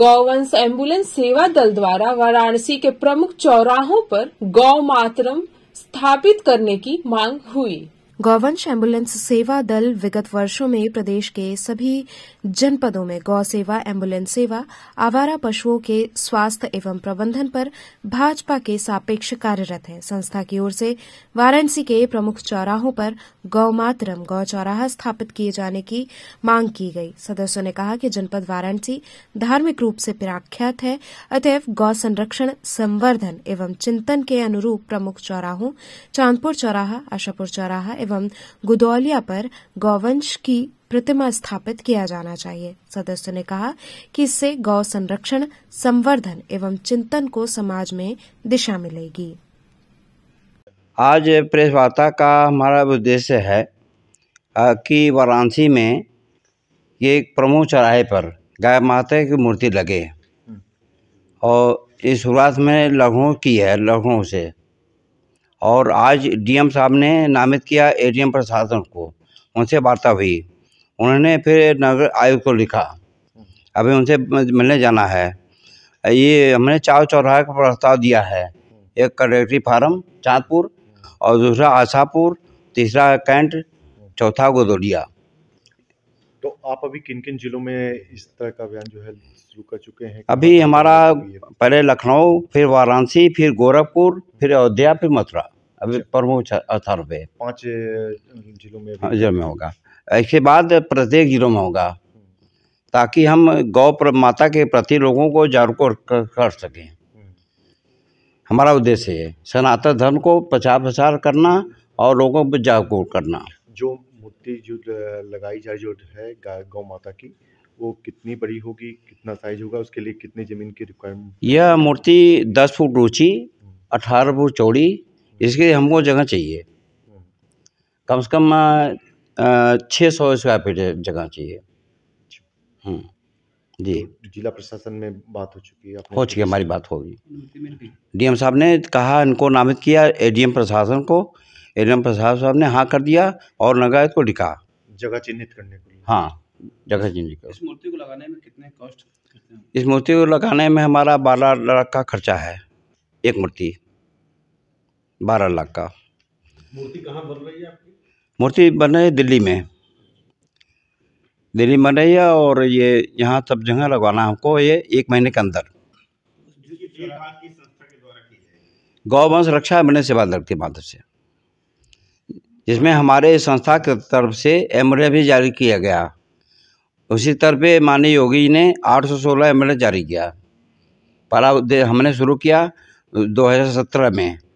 गौवंश एम्बुलेंस सेवा दल द्वारा वाराणसी के प्रमुख चौराहों पर गौ मातरम स्थापित करने की मांग हुई गौवंश एम्बुलेंस सेवा दल विगत वर्षों में प्रदेश के सभी जनपदों में गौ सेवा एम्बुलेंस सेवा आवारा पशुओं के स्वास्थ्य एवं प्रबंधन पर भाजपा के सापेक्ष कार्यरत है संस्था की ओर से वाराणसी के प्रमुख चौराहों पर गौमातरम गौ चौराहा स्थापित किए जाने की मांग की गई सदस्यों ने कहा कि जनपद वाराणसी धार्मिक रूप से प्राख्यात है अतएव गौ संरक्षण संवर्धन एवं चिंतन के अनुरूप प्रमुख चौराहों चांदपुर चौराहा आशापुर चौराहा एवं गुदौलिया पर गौवंश की प्रतिमा स्थापित किया जाना चाहिए सदस्यों ने कहा कि इससे गौ संरक्षण संवर्धन एवं चिंतन को समाज में दिशा मिलेगी आज प्रेस वार्ता का हमारा उद्देश्य है कि वाराणसी में ये एक प्रमुख चौराहे पर गाय माता की मूर्ति लगे हम्म। और इस शुरुआत में लखनऊ की है लखनऊ से और आज डीएम साहब ने नामित किया एडीएम प्रशासन को उनसे वार्ता हुई उन्होंने फिर नगर आयुक्त को लिखा अभी उनसे मिलने जाना है ये हमने चाव चौराहे का प्रस्ताव दिया है एक कलेक्ट्री फार्म चाँदपुर और दूसरा आशापुर तीसरा कैंट चौथा गोदोलिया तो आप अभी किन किन जिलों में इस तरह का अभियान जो है शुरू कर चुके हैं अभी हमारा पहले लखनऊ फिर वाराणसी फिर गोरखपुर फिर अयोध्या पे मथुरा अभी प्रमुख स्थान पे पांच जिलों में हाँ, जिलों में होगा इसके बाद प्रत्येक जिलों में होगा ताकि हम गौ माता के प्रति लोगों को जागरूक कर सकें हमारा उद्देश्य है सनातन धर्म को प्रचार प्रसार करना और लोगों को जागरूक करना जो मूर्ति जो लगाई जाए जो है गौ माता की वो कितनी बड़ी होगी कितना साइज होगा उसके लिए कितनी ज़मीन की रिक्वायरमेंट यह मूर्ति दस फुट ऊंची अठारह फुट चौड़ी इसके लिए हमको जगह चाहिए कम से कम छः सौ स्क्वायर फीट जगह चाहिए हम्म, जी जिला प्रशासन में बात हो चुकी है हो चुकी हमारी बात होगी डीएम साहब ने कहा इनको नामित किया एडीएम प्रशासन को एडीएम प्रशासन साहब ने हाँ कर दिया और नगायत को डिका जगह चिन्हित करने के लिए हाँ जगह चिन्हित इस मूर्ति को लगाने में कितने कॉस्ट इस मूर्ति को लगाने में हमारा बारह लाख का खर्चा है एक मूर्ति बारह लाख का मूर्ति कहाँ बन रही है आपकी मूर्ति बन रही है दिल्ली में दिल्ली बन रही है और ये यहाँ सब जगह लगवाना हमको ये एक महीने के अंदर गौवंश रक्षा से सेवा दल के माध्यम से जिसमें हमारे संस्था की तरफ से एम भी जारी किया गया उसी तरफ पे माननीय योगी ने 816 एमरए जारी किया पर हमने शुरू किया 2017 में